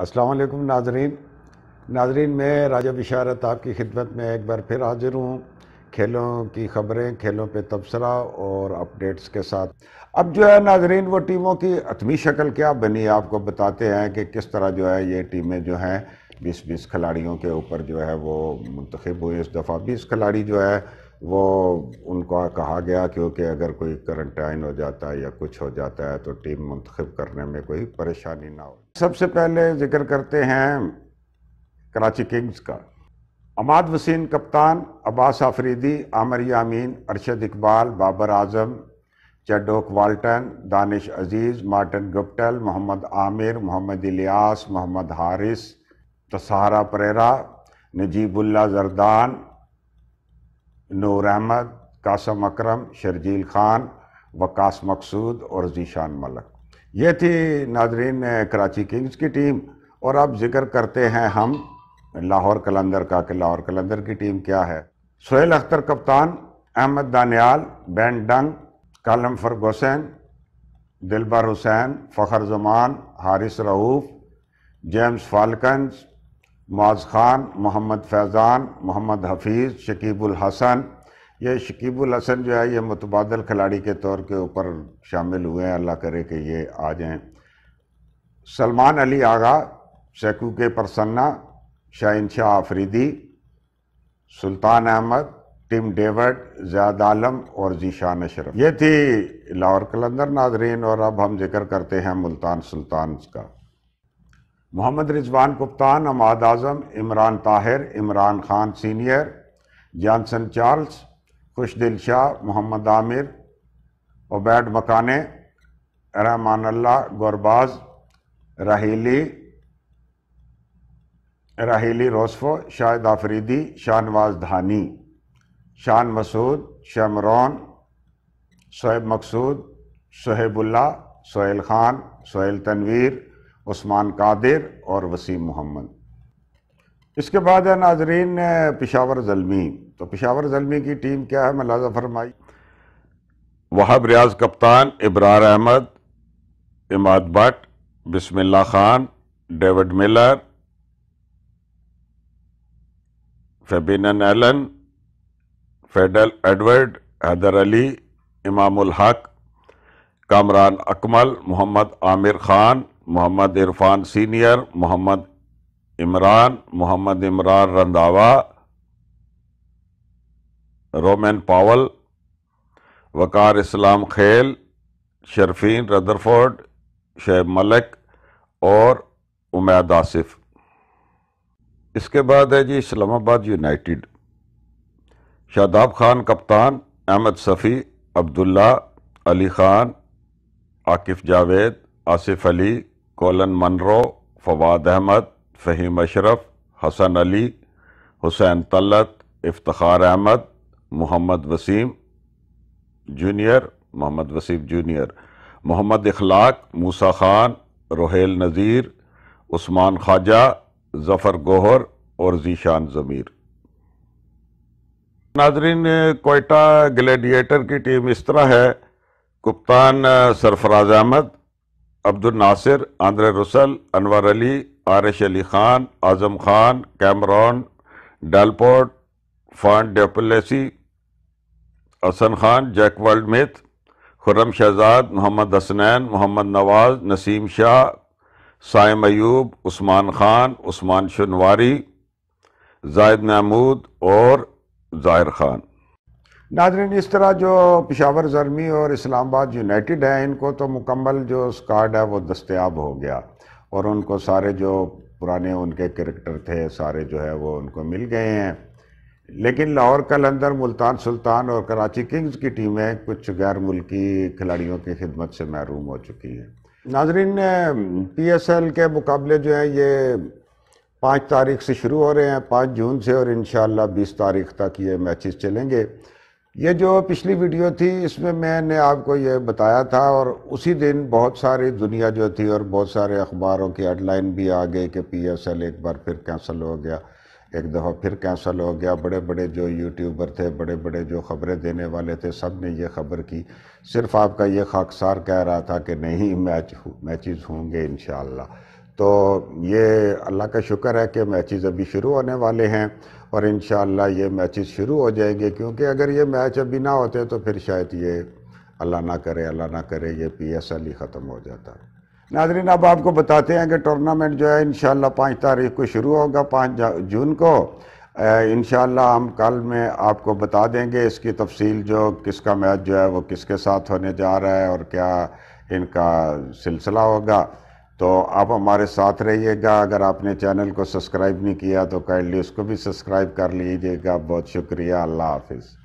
अस्सलाम नाजरीन नाजरीन मैं राजा बिशारत आपकी खिदमत में एक बार फिर हाजिर हूँ खेलों की खबरें खेलों पे तबसरा और अपडेट्स के साथ अब जो है नाजरीन वो टीमों की हतमी शक्ल क्या बनी आपको बताते हैं कि किस तरह जो है ये टीमें जो हैं बीस बीस खिलाड़ियों के ऊपर जो है वो मंतखब हुई इस दफ़ा बीस खिलाड़ी जो है वो उनको कहा गया क्योंकि अगर कोई करंटाइन हो जाता है या कुछ हो जाता है तो टीम मंतखब करने में कोई परेशानी ना हो सबसे पहले जिक्र करते हैं कराची किंग्स का अमाद वसीन कप्तान Abbas Afridi Aamer Yamin Arshad Iqbal Babar Azam Chadwick Walton Danish Aziz Martin Guptill Mohammad Aamir Mohammad Ilyas Mohammad Haris Thisara Perera Najibullah Zadran Noor Ahmad Qasim Akram Sharjeel Khan Waqas Maqsood और जीशान मलक ये थी नाजरीन कराची किंग्स की टीम और अब जिक्र करते हैं हम लाहौर कलंदर का कि लाहौर कलंदर की टीम क्या है सोहेल अख्तर कप्तान Ahmad Daniyal Ben Dunk Callum Ferguson Dilbar Hussain Fakhar Zaman Haris Rauf James Faulkner Muaz Khan Mohammad Faizan Mohammad Hafeez Shakibul Hasan ये शकीबुल हसन जो है ये मुतबादल खिलाड़ी के तौर के ऊपर शामिल हुए हैं अल्लाह करे कि ये आ जाएं Salman Ali Agha Seekkuge Prasanna Shaheen Shah Afridi Sultan Ahmad Tim David Zayad Alam और जीशान अशरफ ये थी लाहौर कलंदर नाजरीन और अब हम जिक्र करते हैं मुल्तान सुल्तान का मोहम्मद रिजवान कुप्तान Amad Azam Imran Tahir Imran Khan senior Johnson Charles Khushdil Shah Mohammad Aamir Ubaid मकाने अल्लाह गौरबाज राहीली राहीली रोसफो शाहिद आफरीदी शाहनवाज धानी शान मसूद शमरौन शोएब मकसूद शहेबुल्ला सोहेल ख़ान सोहेल तनवीर उस्मान कादिर और वसीम मोहम्मद इसके बाद है नाजरीन पिशावर जलमी तो पिशावर जलमी की टीम क्या है मलाजा फरमाई वहाब रियाज कप्तान Ibrar Ahmad Imad Butt Bismillah Khan David Miller Fabian Allen Fidel Edwards Haider Ali Imamul Haq Kamran Akmal Mohammad Aamir Khan Mohammad Irfan senior Mohammad Imran Mohammad Imran Randhawa Rovman Powell Waqar इस्लाम खेल शरफीन रदरफोर्ड शेब मलिक और उमैद आसिफ इसके बाद है जी इस्लामाबाद यूनाइटेड शादाब खान कप्तान Ahmad Safi Abdullah Ali Khan Akif Javed Asif Ali Colin Munro Fawad Ahmad Faheem Ashraf Hasan Ali Hussain Talat Iftikhar Ahmad Mohammad Wasim junior Mohammad Wasim junior Mohammad Ikhlaq Musa Khan Rohail Nazir Usman Khawaja Zafar Gohar और जीशान ज़मीर नाजरीन कोयटा ग्लैडिएटर की टीम इस तरह है कप्तान Sarfaraz Ahmad Abdul Nasir Andre Russell Anwar Ali Arish Ali Khan Azam Khan Cameron Delport Faf du Plessis Ahsan Khan Jack Wildermuth Khurram Shahzad Mohammad Hasnain Mohammad Nawaz Naseem Shah Saim Ayub Usman Khan Usman शनवारी जायद महमूद और ज़ाहिर ख़ान नाजरन इस तरह जो पिशावर जर्मी और इस्लामाबाद यूनाइटेड है इनको तो मुकम्मल जो स्कॉड है वो दस्तियाब हो गया और उनको सारे जो पुराने उनके करेक्टर थे सारे जो है वो उनको मिल गए हैं लेकिन लाहौर कलंदर मुल्तान सुल्तान और कराची किंग्स की टीमें कुछ गैर मुल्की खिलाड़ियों की खिदमत से महरूम हो चुकी हैं नाजरीन पीएसएल के मुकाबले जो हैं ये पाँच तारीख से शुरू हो रहे हैं पाँच जून से और इन बीस तारीख तक ये मैचेस चलेंगे ये जो पिछली वीडियो थी इसमें मैंने आपको ये बताया था और उसी दिन बहुत सारी दुनिया जो थी और बहुत सारे अखबारों की हेडलाइन भी आ गई कि पी एस एल एक बार फिर कैंसिल हो गया एक दफ़ा फिर कैंसिल हो गया बड़े बड़े जो यूट्यूबर थे बड़े बड़े जो ख़बरें देने वाले थे सब ने ये खबर की सिर्फ आपका ये खाकसार कह रहा था कि नहीं मैच मैचेस होंगे इन तो ये अल्लाह का शुक्र है कि मैचेस अभी शुरू होने वाले हैं और इन ये मैचेस शुरू हो जाएंगे क्योंकि अगर ये मैच अभी ना होते तो फिर शायद ये अल्लाह ना करे अल्लाह ना करे ये पी एस एल ही ख़त्म हो जाता नाजरीन अब आपको बताते हैं कि टूर्नामेंट जो है इन पाँच तारीख को शुरू होगा पाँच जून को इन हम कल में आपको बता देंगे इसकी तफसील जो किसका मैच जो है वो किसके साथ होने जा रहा है और क्या इनका सिलसिला होगा तो आप हमारे साथ रहिएगा अगर आपने चैनल को सब्सक्राइब नहीं किया तो काइंडली उसको भी सब्सक्राइब कर लीजिएगा बहुत शुक्रिया अल्लाह हाफिज़